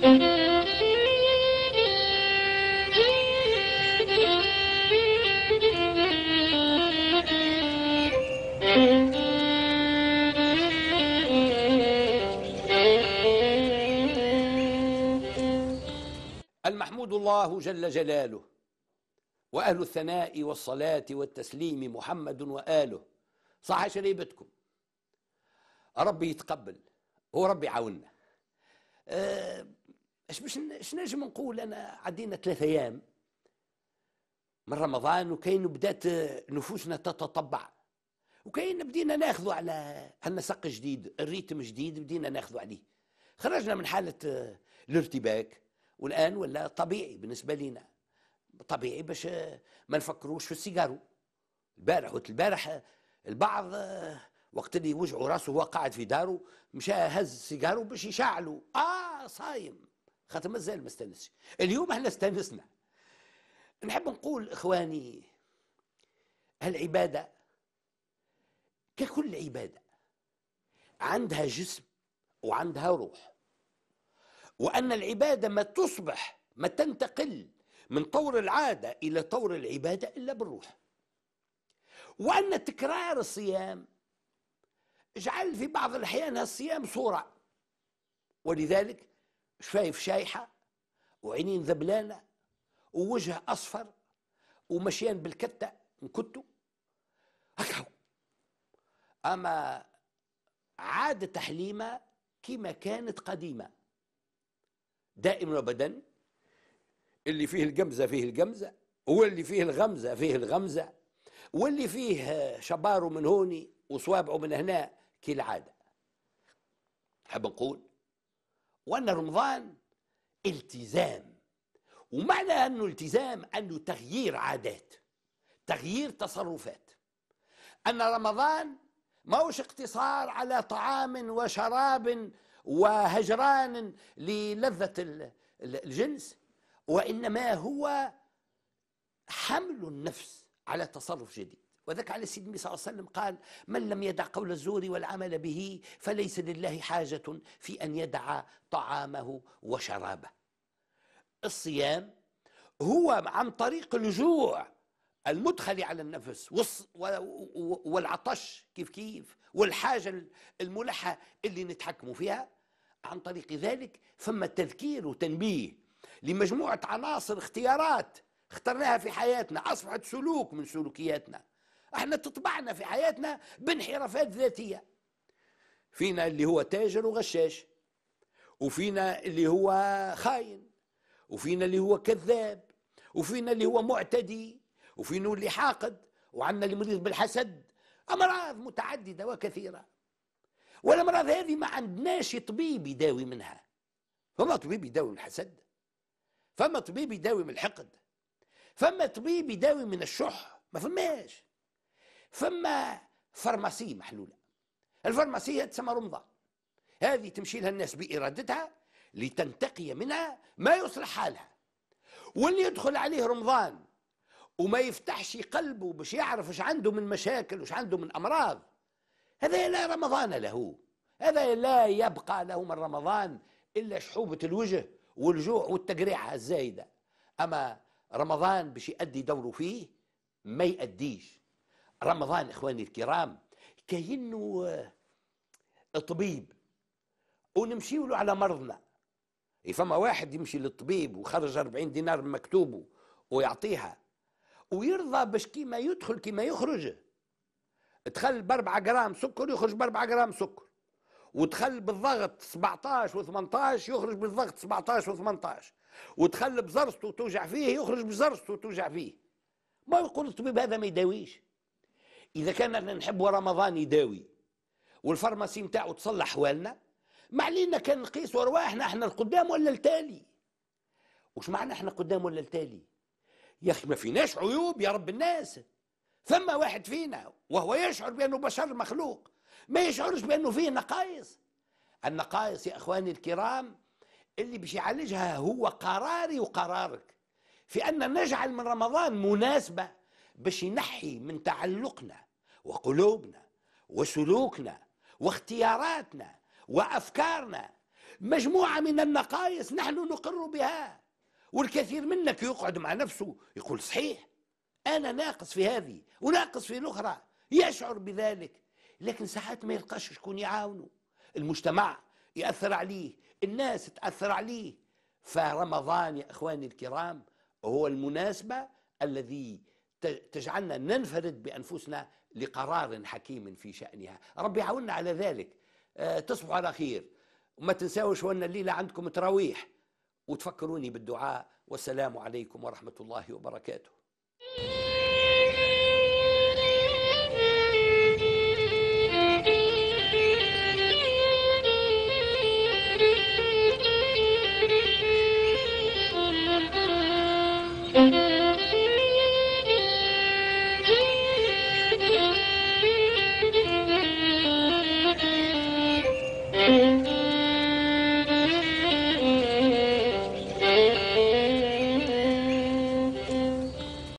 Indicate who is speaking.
Speaker 1: المحمود الله جل جلاله وأهل الثناء والصلاة والتسليم محمد وآله صح شريبتكم ربي يتقبل هو ربي يعاوننا أه اش باش اش نجم نقول انا عدينا ثلاثة ايام من رمضان وكاين بدات نفوسنا تتطبع وكاين بدينا ناخذوا على النسق جديد الريتم جديد بدينا ناخذوا عليه خرجنا من حاله آه، الارتباك والان ولا طبيعي بالنسبه لنا طبيعي باش آه، ما نفكروش في السيجارو البارح وقت البارح آه، البعض وقت اللي وجعوا راسه هو قاعد في داره مشى هز السيجارو باش يشعلوا اه صايم خاطر مازال ما استانسش اليوم احنا استانسنا نحب نقول اخواني هالعباده ككل عباده عندها جسم وعندها روح وان العباده ما تصبح ما تنتقل من طور العاده الى طور العباده الا بالروح وان تكرار الصيام جعل في بعض الاحيان الصيام صوره ولذلك شفايف شايحة وعينين ذبلانة ووجه أصفر ومشيان بالكتة نكتو هكاو أما عادة حليمة كما كانت قديمة دائما أبدا اللي فيه الجمزة فيه الجمزة واللي فيه الغمزة فيه الغمزة واللي فيه شباره من هوني وصوابعه من هنا كالعادة حب نقول وأن رمضان التزام ومعنى أنه التزام أنه تغيير عادات تغيير تصرفات أن رمضان ما هوش اقتصار على طعام وشراب وهجران للذة الجنس وإنما هو حمل النفس على تصرف جديد وذاك على سيدنا النبي صلى الله عليه وسلم قال من لم يدع قول الزور والعمل به فليس لله حاجة في أن يدع طعامه وشرابه الصيام هو عن طريق الجوع المدخل على النفس والعطش كيف كيف والحاجة الملحة اللي نتحكموا فيها عن طريق ذلك ثم تذكير وتنبيه لمجموعة عناصر اختيارات اخترناها في حياتنا أصبحت سلوك من سلوكياتنا احنا تطبعنا في حياتنا بانحرافات ذاتيه فينا اللي هو تاجر وغشاش وفينا اللي هو خاين وفينا اللي هو كذاب وفينا اللي هو معتدي وفينا اللي حاقد وعنا اللي مريض بالحسد امراض متعدده وكثيره والامراض هذه ما عندناش طبيب يداوي منها فما طبيب يداوي من الحسد فما طبيب يداوي من الحقد فما طبيب يداوي من الشح ما فماش فما فرماسي محلوله الفرماسيه تسمى رمضان هذه تمشي لها الناس بارادتها لتنتقي منها ما يصلح حالها واللي يدخل عليه رمضان وما يفتحش قلبه باش يعرف واش عنده من مشاكل واش عنده من امراض هذا لا رمضان له هذا لا يبقى له من رمضان الا شحوبه الوجه والجوع والتقريعه الزايده اما رمضان باش يؤدي دوره فيه ما يأديش رمضان اخواني الكرام كأنه آه، طبيب ونمشي له على مرضنا فما واحد يمشي للطبيب وخرج 40 دينار من مكتوبه ويعطيها ويرضى باش كيما يدخل كيما يخرج دخل 4 جرام سكر يخرج 4 جرام سكر ودخل بالضغط 17 و18 يخرج بالضغط 17 و18 ودخل بزرسته توجع فيه يخرج بزرسته توجع فيه ما يقول الطبيب هذا ما يداويش اذا كان نحب رمضان يداوي والفارماسي نتاعو تصلح حوالنا ما علينا كان نقيس ارواحنا احنا القدام ولا التالي وش معنى احنا قدام ولا التالي يا اخي ما فيناش عيوب يا رب الناس ثم واحد فينا وهو يشعر بانه بشر مخلوق ما يشعرش بانه فيه نقائص النقائص يا اخواني الكرام اللي باش يعالجها هو قراري وقرارك في ان نجعل من رمضان مناسبه باش ينحي من تعلقنا وقلوبنا وسلوكنا واختياراتنا وافكارنا مجموعه من النقائص نحن نقر بها والكثير منك يقعد مع نفسه يقول صحيح انا ناقص في هذه وناقص في الاخرى يشعر بذلك لكن ساعات ما يلقاش شكون يعاونه المجتمع ياثر عليه الناس تاثر عليه فرمضان يا اخواني الكرام هو المناسبه الذي تجعلنا ننفرد بأنفسنا لقرار حكيم في شأنها ربي عاوننا على ذلك آه، تصبحوا على خير وما تنساوش وأن الليلة عندكم تراويح وتفكروني بالدعاء والسلام عليكم ورحمة الله وبركاته